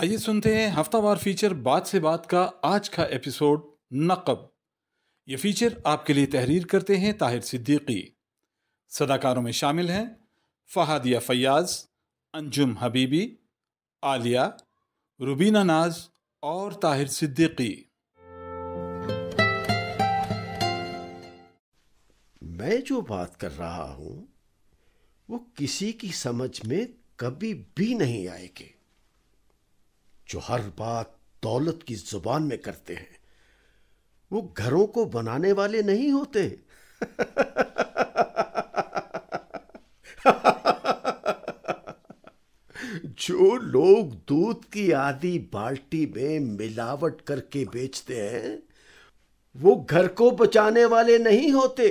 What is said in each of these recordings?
आइए सुनते हैं हफ्तावार फीचर बात से बात का आज का एपिसोड नकब ये फीचर आपके लिए तहरीर करते हैं ताहिर सिद्दीकी सदाकारों में शामिल हैं फहादिया फयाज अंजुम हबीबी आलिया रुबीना नाज और ताहिर सिद्दीकी मैं जो बात कर रहा हूं वो किसी की समझ में कभी भी नहीं आएगी जो हर बात दौलत की जुबान में करते हैं वो घरों को बनाने वाले नहीं होते जो लोग दूध की आधी बाल्टी में मिलावट करके बेचते हैं वो घर को बचाने वाले नहीं होते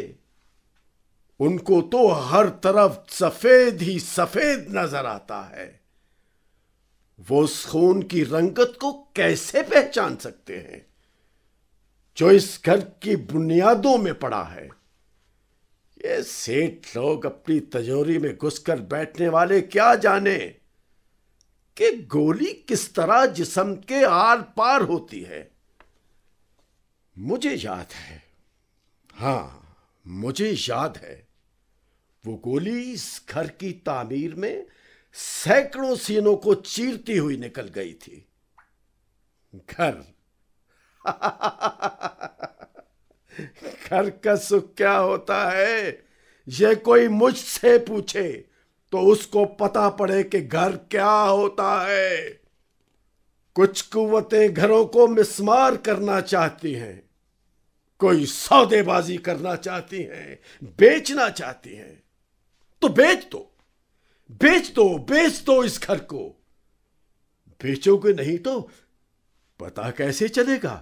उनको तो हर तरफ सफेद ही सफेद नजर आता है वो उस खून की रंगत को कैसे पहचान सकते हैं जो इस घर की बुनियादों में पड़ा है ये सेठ लोग अपनी तजोरी में घुसकर बैठने वाले क्या जाने कि गोली किस तरह जिसम के आर पार होती है मुझे याद है हाँ मुझे याद है वो गोली इस घर की तामीर में सैकड़ों सीनों को चीरती हुई निकल गई थी घर घर का सुख क्या होता है यह कोई मुझसे पूछे तो उसको पता पड़े कि घर क्या होता है कुछ कुवतें घरों को मिसमार करना चाहती हैं कोई सौदेबाजी करना चाहती हैं बेचना चाहती हैं तो बेच दो तो। बेच दो बेच दो इस घर को बेचोगे नहीं तो पता कैसे चलेगा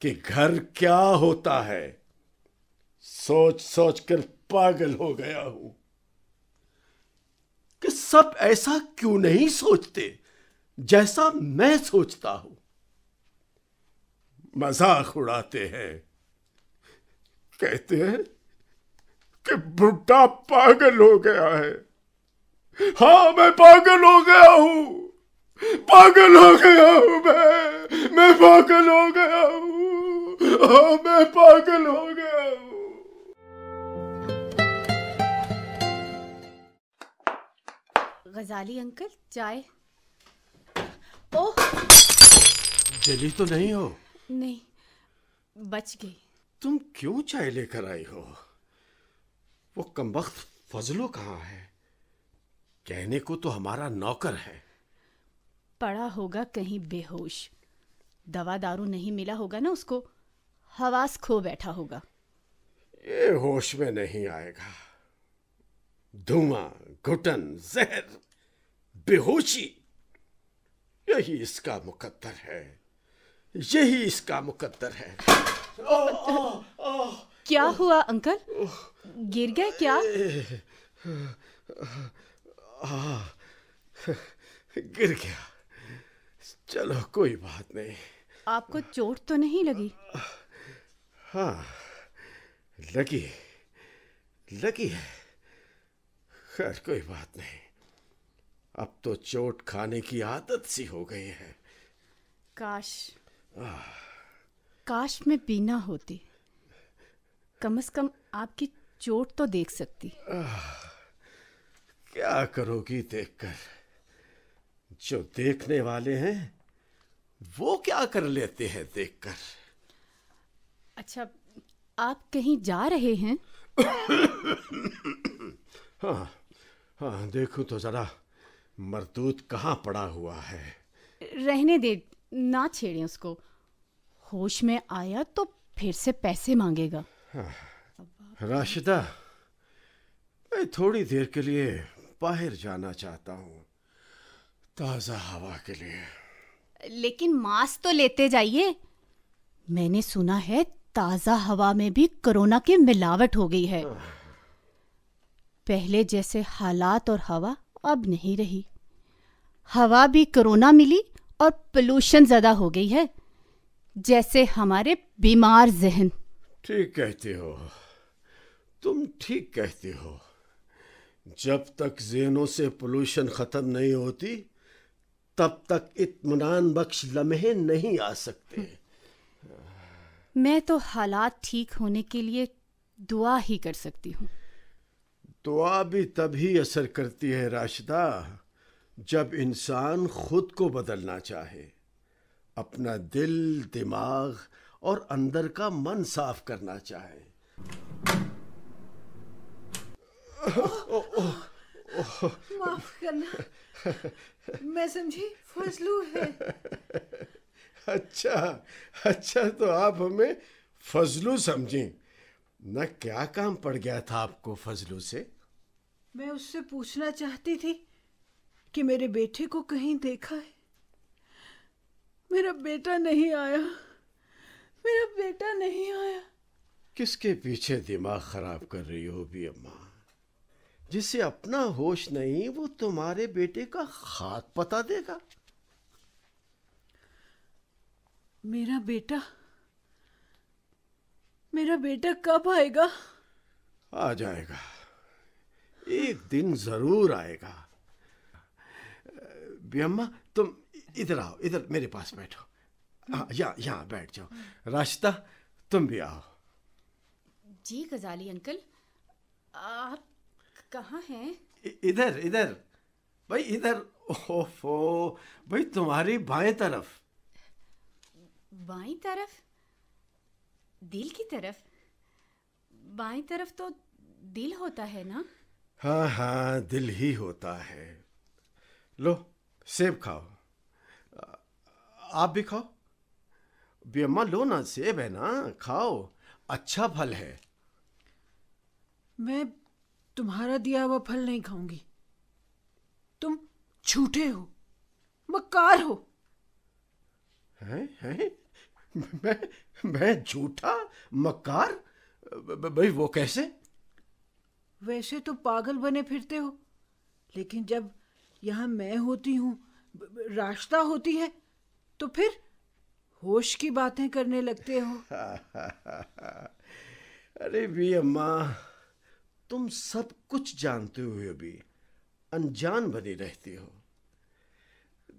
कि घर क्या होता है सोच सोच कर पागल हो गया हूं कि सब ऐसा क्यों नहीं सोचते जैसा मैं सोचता हूं मजाक उड़ाते हैं कहते हैं कि बुढ़ा पागल हो गया है हाँ मैं पागल हो गया हूँ पागल हो गया हूँ मैं मैं पागल हो गया हूँ हाँ मैं पागल हो गया हूँ गजाली अंकल चाय ओ जली तो नहीं हो नहीं बच गई तुम क्यों चाय लेकर आई हो वो कमबख्त फजलो कहाँ है कहने को तो हमारा नौकर है पड़ा होगा कहीं बेहोश दवा दारू नहीं मिला होगा ना उसको हवास खो बैठा होगा ये होश में नहीं आएगा धुआं घुटन जहर बेहोशी यही इसका मुकद्दर है यही इसका मुकद्दर है ओ, ओ, ओ, क्या हुआ अंकल गिर गए क्या आ, गिर गया चलो कोई बात नहीं आपको चोट तो नहीं लगी हाँ लगी लगी है खैर कोई बात नहीं अब तो चोट खाने की आदत सी हो गई है काश आ, काश में बीना होती कम से कम आपकी चोट तो देख सकती आ, क्या करोगी देखकर जो देखने वाले हैं वो क्या कर लेते हैं देखकर अच्छा आप कहीं जा रहे हैं हाँ हाँ देखो तो जरा मरदूत कहाँ पड़ा हुआ है रहने दे ना छेड़े उसको होश में आया तो फिर से पैसे मांगेगा हाँ, राशिदा मैं थोड़ी देर के लिए बाहर जाना चाहता हूँ ताज़ा हवा के लिए लेकिन मास्क तो लेते जाइए मैंने सुना है ताज़ा हवा में भी कोरोना की मिलावट हो गई है पहले जैसे हालात और हवा अब नहीं रही हवा भी कोरोना मिली और पोल्यूशन ज़्यादा हो गई है जैसे हमारे बीमार जहन ठीक कहते हो तुम ठीक कहते हो जब तक जेनों से पोल्यूशन ख़त्म नहीं होती तब तक इतमान बख्श लम्हे नहीं आ सकते मैं तो हालात ठीक होने के लिए दुआ ही कर सकती हूँ दुआ भी तभी असर करती है राशिदा जब इंसान खुद को बदलना चाहे अपना दिल दिमाग और अंदर का मन साफ करना चाहे माफ करना मैं समझी फजलू है अच्छा अच्छा तो आप हमें फजलू समझे न क्या काम पड़ गया था आपको फजलू से मैं उससे पूछना चाहती थी कि मेरे बेटे को कहीं देखा है मेरा बेटा नहीं आया मेरा बेटा नहीं आया किसके पीछे दिमाग खराब कर रही हो भी अम्मा जिसे अपना होश नहीं वो तुम्हारे बेटे का खाक पता देगा मेरा बेटा मेरा बेटा कब आएगा आ जाएगा एक दिन जरूर आएगा बियम्मा तुम इधर आओ इधर मेरे पास बैठो हाँ, यहाँ यहाँ बैठ जाओ रास्ता तुम भी आओ जी गजाली अंकल आप कहाँ हैं इधर इधर भाई इधर ओहो भाई तुम्हारी बाएं तरफ बाई तरफ दिल की तरफ बाई तरफ तो दिल होता है ना हाँ हाँ दिल ही होता है लो सेब खाओ आप भी खाओ भी लो ना सेब है ना खाओ अच्छा फल है मैं तुम्हारा दिया हुआ फल नहीं खाऊंगी तुम झूठे हो मक्कार हो है, है? मैं मैं झूठा मकार भाई वो कैसे वैसे तो पागल बने फिरते हो लेकिन जब यहां मैं होती हूं रास्ता होती है तो फिर होश की बातें करने लगते हो अरे भी अम्मा तुम सब कुछ जानते हुए भी अनजान बने रहते हो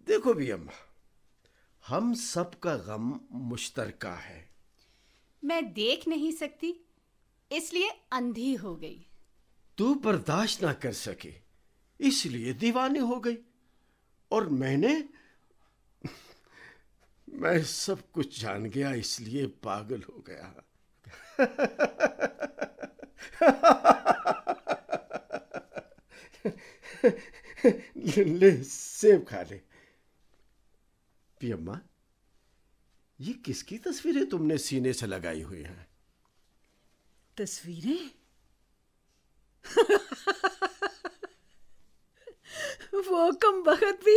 देखो भी अम्मा हम सब का गम मुश्तरका है मैं देख नहीं सकती इसलिए अंधी हो गई तू बर्दाश्त ना कर सके इसलिए दीवानी हो गई और मैंने मैं सब कुछ जान गया इसलिए पागल हो गया ले सेब खा ले पियम्मा ये किसकी तस्वीरें तुमने सीने से लगाई हुई हैं तस्वीरें वो कम वक्त भी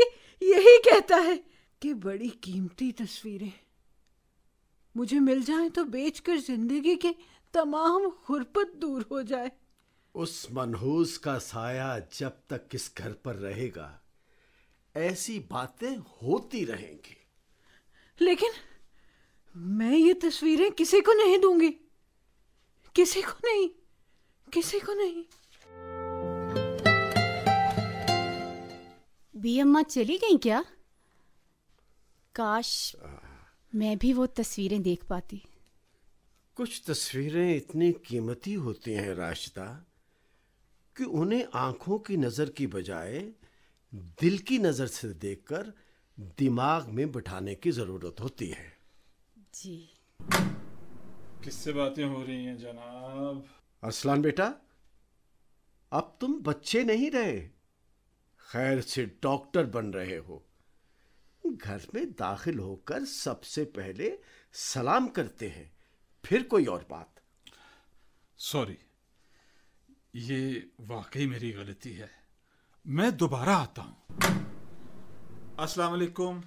यही कहता है कि बड़ी कीमती तस्वीरें मुझे मिल जाए तो बेचकर जिंदगी के तमाम हुरपत दूर हो जाए उस मनहूस का साया जब तक किस घर पर रहेगा ऐसी बातें होती रहेंगी लेकिन मैं ये तस्वीरें किसी को नहीं दूंगी किसी को नहीं किसी को नहीं बी अम्मा चली गई क्या काश मैं भी वो तस्वीरें देख पाती कुछ तस्वीरें इतनी कीमती होती हैं राशिदा कि उन्हें आंखों की नज़र की बजाय दिल की नज़र से देखकर दिमाग में बिठाने की ज़रूरत होती है जी किससे बातें हो रही हैं जनाब अरसलान बेटा अब तुम बच्चे नहीं रहे खैर से डॉक्टर बन रहे हो घर में दाखिल होकर सबसे पहले सलाम करते हैं फिर कोई और बात सॉरी ये वाकई मेरी गलती है मैं दोबारा आता हूं अस्सलाम वालेकुम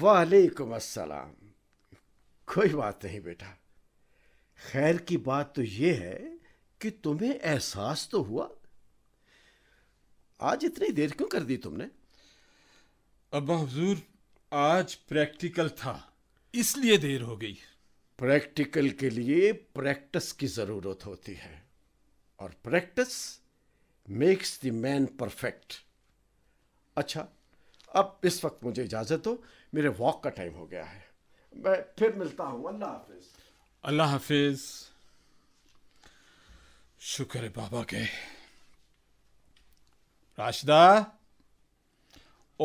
वालेकुम अस्सलाम कोई बात नहीं बेटा खैर की बात तो ये है कि तुम्हें एहसास तो हुआ आज इतनी देर क्यों कर दी तुमने अब हजूर आज प्रैक्टिकल था इसलिए देर हो गई प्रैक्टिकल के लिए प्रैक्टिस की ज़रूरत होती है और practice makes the man perfect अच्छा अब इस वक्त मुझे इजाज़त हो मेरे वॉक का टाइम हो गया है मैं फिर मिलता हूं अल्लाह हाफिज अल्लाह हाफिज शुक्र है बाबा के राशिदा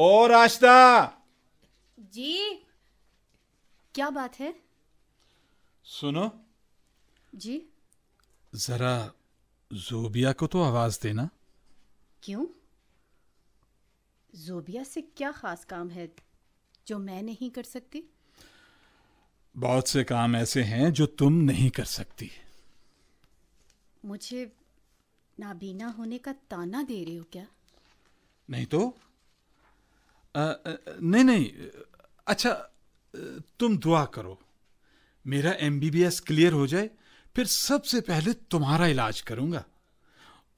ओ राशिदा जी क्या बात है सुनो जी जरा जोबिया को तो आवाज देना क्यों जोबिया से क्या खास काम है जो मैं नहीं कर सकती बहुत से काम ऐसे हैं जो तुम नहीं कर सकती मुझे नाबीना होने का ताना दे रहे हो क्या नहीं तो आ, आ, नहीं नहीं अच्छा तुम दुआ करो मेरा एम क्लियर हो जाए फिर सबसे पहले तुम्हारा इलाज करूंगा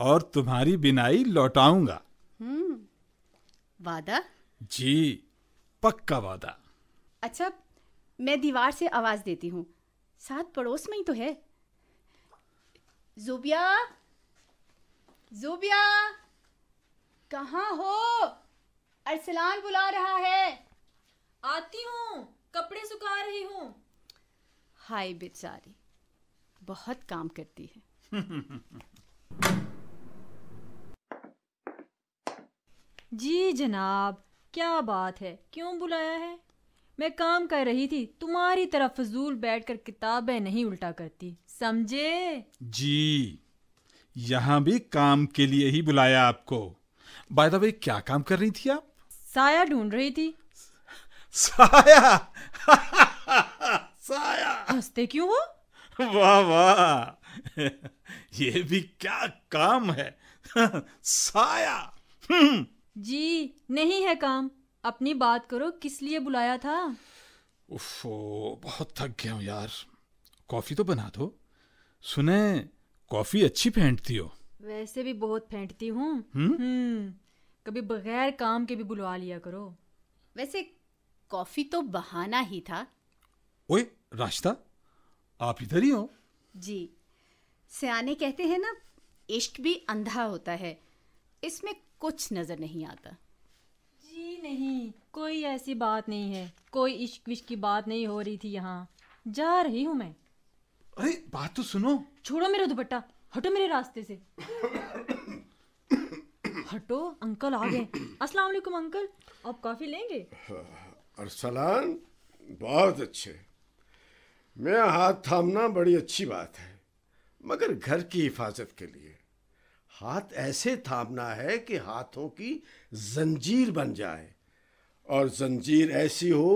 और तुम्हारी बिनाई लौटाऊंगा हम्म, वादा जी पक्का वादा अच्छा मैं दीवार से आवाज देती हूँ साथ पड़ोस में ही तो है जुबिया जुबिया कहाँ हो अरसलान बुला रहा है आती हूँ कपड़े सुखा रही हूँ हाय बेचारी बहुत काम करती है जी जनाब क्या बात है क्यों बुलाया है मैं काम कर रही थी तुम्हारी तरफ फजूल बैठकर किताबें नहीं उल्टा करती समझे जी यहाँ भी काम के लिए ही बुलाया आपको बाय द वे क्या काम कर रही थी आप साया ढूंढ रही थी साया साया हंसते क्यों हो वाह वाह ये भी क्या काम है साया हम्म। जी नहीं है काम अपनी बात करो किस लिए बुलाया था उफो बहुत थक गया हूँ यार कॉफी तो बना दो सुने कॉफी अच्छी फेंटती हो वैसे भी बहुत फेंटती हूँ हम्म? हम्म। कभी बगैर काम के भी बुलवा लिया करो वैसे कॉफी तो बहाना ही था ओए राशिता आप इधर ही हो जी सियाने कहते हैं ना इश्क भी अंधा होता है इसमें कुछ नजर नहीं आता जी नहीं कोई ऐसी बात नहीं है कोई इश्क विश्क की बात नहीं हो रही थी यहाँ जा रही हूँ मैं अरे बात तो सुनो छोड़ो मेरा दुपट्टा हटो मेरे रास्ते से हटो अंकल आ गए अस्सलाम वालेकुम अंकल आप कॉफी लेंगे अरसलान बहुत अच्छे मेरा हाथ थामना बड़ी अच्छी बात है मगर घर की हिफाजत के लिए हाथ ऐसे थामना है कि हाथों की जंजीर बन जाए और जंजीर ऐसी हो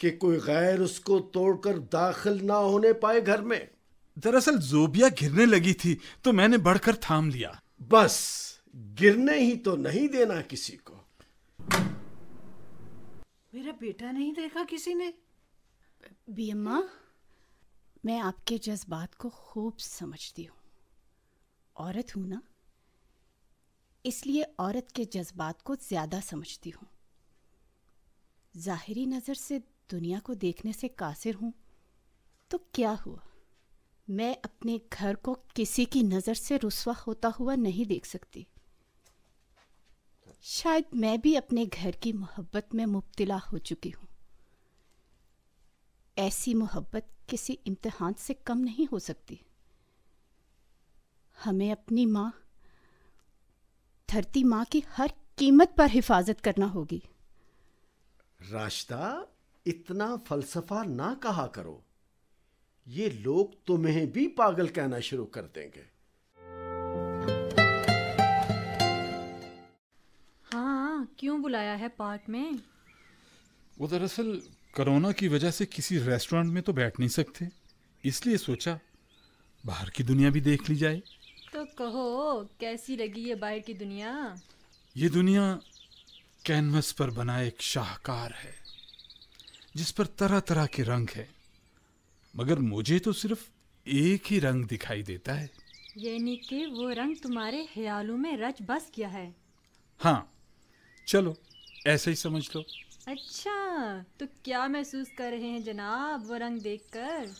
कि कोई गैर उसको तोड़कर दाखिल ना होने पाए घर में दरअसल जोबिया गिरने लगी थी तो मैंने बढ़कर थाम लिया बस गिरने ही तो नहीं देना किसी को मेरा बेटा नहीं देखा किसी ने बी अम्मा मैं आपके जज्बात को खूब समझती हूँ औरत हूँ ना इसलिए औरत के जज्बात को ज़्यादा समझती हूँ ज़ाहरी नज़र से दुनिया को देखने से कासिर हूँ तो क्या हुआ मैं अपने घर को किसी की नज़र से रुसवा होता हुआ नहीं देख सकती शायद मैं भी अपने घर की मोहब्बत में मुब्तला हो चुकी हूँ ऐसी मोहब्बत किसी इम्तहान से कम नहीं हो सकती हमें अपनी माँ धरती माँ की हर कीमत पर हिफाजत करना होगी राश्ता इतना फलसफा ना कहा करो ये लोग तुम्हें भी पागल कहना शुरू कर देंगे हाँ क्यों बुलाया है पार्क में वो दरअसल कोरोना की वजह से किसी रेस्टोरेंट में तो बैठ नहीं सकते इसलिए सोचा बाहर की दुनिया भी देख ली जाए तो कहो कैसी लगी ये बाहर की दुनिया ये दुनिया कैनवस पर बना एक शाहकार है जिस पर तरह तरह के रंग है मगर मुझे तो सिर्फ एक ही रंग दिखाई देता है यानी कि वो रंग तुम्हारे ख्यालों में रच बस गया है हाँ चलो ऐसे ही समझ लो अच्छा तो क्या महसूस कर रहे हैं जनाब वो रंग देखकर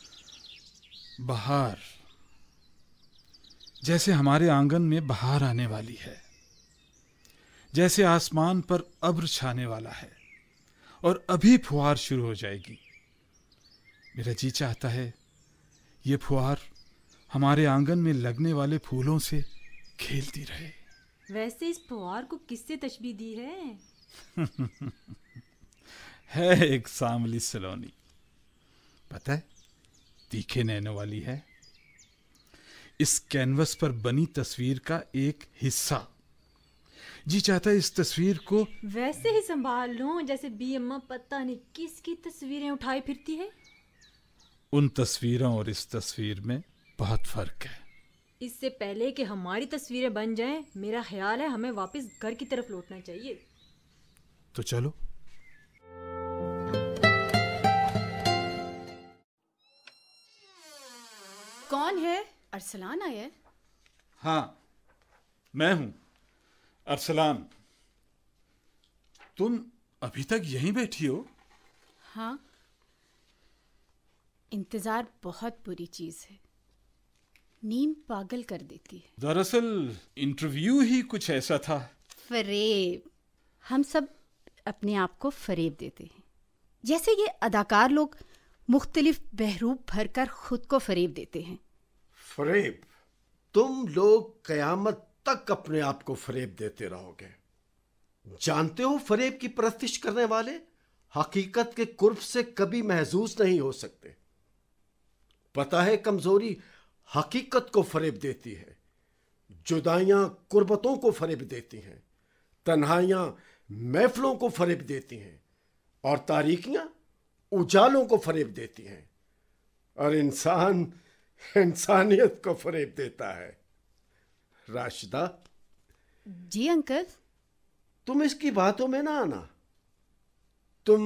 बहार जैसे हमारे आंगन में बहार आने वाली है जैसे आसमान पर अब्र छाने वाला है और अभी फुहार शुरू हो जाएगी मेरा जी चाहता है ये फुहार हमारे आंगन में लगने वाले फूलों से खेलती रहे वैसे इस फुहार को किससे तशबी दी है है एक सांवली सलोनी पता है तीखे नैनो वाली है इस कैनवस पर बनी तस्वीर का एक हिस्सा जी चाहता इस तस्वीर को वैसे ही संभाल लो जैसे बी अम्मा पता नहीं किसकी तस्वीरें उठाई फिरती है उन तस्वीरों और इस तस्वीर में बहुत फर्क है इससे पहले कि हमारी तस्वीरें बन जाएं, मेरा ख्याल है हमें वापस घर की तरफ लौटना चाहिए तो चलो कौन है अरसलान आया हाँ मैं हूं अरसलान तुम अभी तक यहीं बैठी हो हाँ इंतजार बहुत बुरी चीज है नींद पागल कर देती है दरअसल इंटरव्यू ही कुछ ऐसा था फरेब हम सब अपने आप को फरेब देते हैं जैसे ये अदाकार लोग मुख्तलिफ बहरूप भरकर खुद को फरेब देते हैं फरेब तुम लोग कयामत तक अपने आप को फरेब देते रहोगे जानते हो फरेब की परस्तिश करने वाले हकीकत के कुर्ब से कभी महजूस नहीं हो सकते पता है कमजोरी हकीकत को फरेब देती है जुदाइयां कुर्बतों को फरेब देती हैं तन्हाइयां महफलों को फरेब देती हैं और तारीखियां उजालों को फरेब देती हैं और इंसान इंसानियत को फरेब देता है राशिदा जी अंकल तुम इसकी बातों में ना आना तुम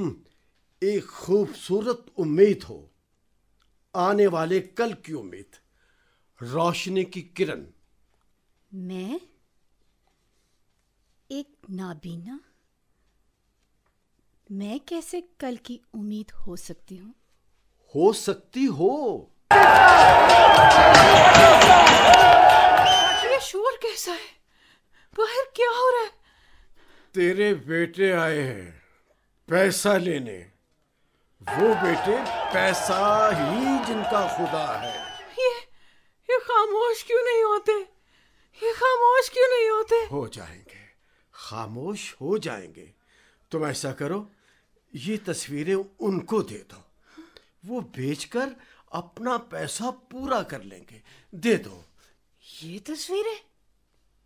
एक खूबसूरत उम्मीद हो आने वाले कल की उम्मीद रोशनी की किरण मैं एक नाबीना मैं कैसे कल की उम्मीद हो सकती हूँ हो सकती हो ये शोर कैसा है बाहर क्या हो रहा है तेरे बेटे आए हैं पैसा लेने वो बेटे पैसा ही जिनका खुदा है ये ये खामोश क्यों नहीं होते ये खामोश क्यों नहीं होते हो जाएंगे खामोश हो जाएंगे तुम ऐसा करो ये तस्वीरें उनको दे दो वो बेचकर अपना पैसा पूरा कर लेंगे दे दो ये तस्वीरें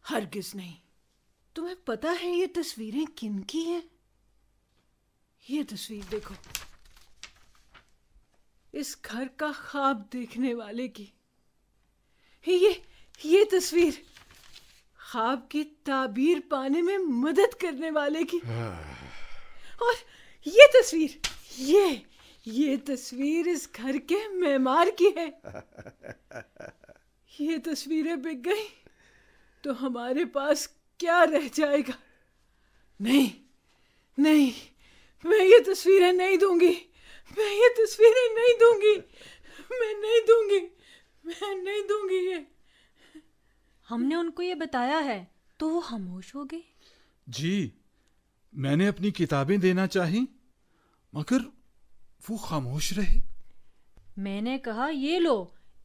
हरगिज नहीं तुम्हें पता है ये तस्वीरें किन की हैं ये तस्वीर देखो इस घर का ख्वाब देखने वाले की ये ये तस्वीर ख्वाब की ताबीर पाने में मदद करने वाले की हाँ। और ये तस्वीर ये ये तस्वीर इस घर के मेहमान की है ये तस्वीरें बिक गई तो हमारे पास क्या रह जाएगा नहीं नहीं मैं ये तस्वीरें नहीं दूंगी मैं ये तस्वीरें नहीं दूंगी मैं नहीं दूंगी मैं नहीं दूंगी ये हमने उनको ये बताया है तो वो खामोश हो गई जी मैंने अपनी किताबें देना चाही मगर वो खामोश रहे मैंने कहा ये लो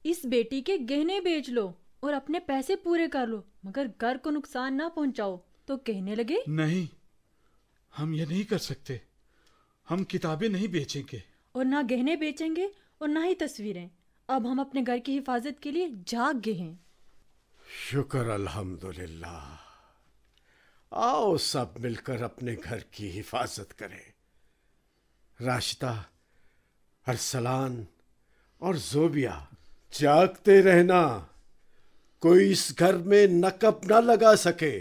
इस बेटी के गहने बेच लो और अपने पैसे पूरे कर लो मगर घर को नुकसान ना पहुंचाओ तो कहने लगे नहीं हम ये नहीं कर सकते हम किताबें नहीं बेचेंगे और ना गहने बेचेंगे और ना ही तस्वीरें अब हम अपने घर की हिफाजत के लिए जाग गए हैं शुक्र अल्हम्दुलिल्लाह आओ सब मिलकर अपने घर की हिफाजत करें राशिता अरसलान और जोबिया जागते रहना कोई इस घर में नकब ना लगा सके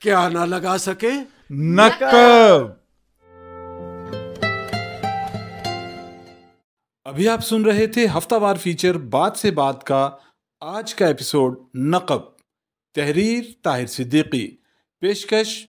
क्या ना लगा सके नकब अभी आप सुन रहे थे हफ्तावार फीचर बात से बात का आज का एपिसोड नकब तहरीर ताहिर सिद्दीकी Beşiktaş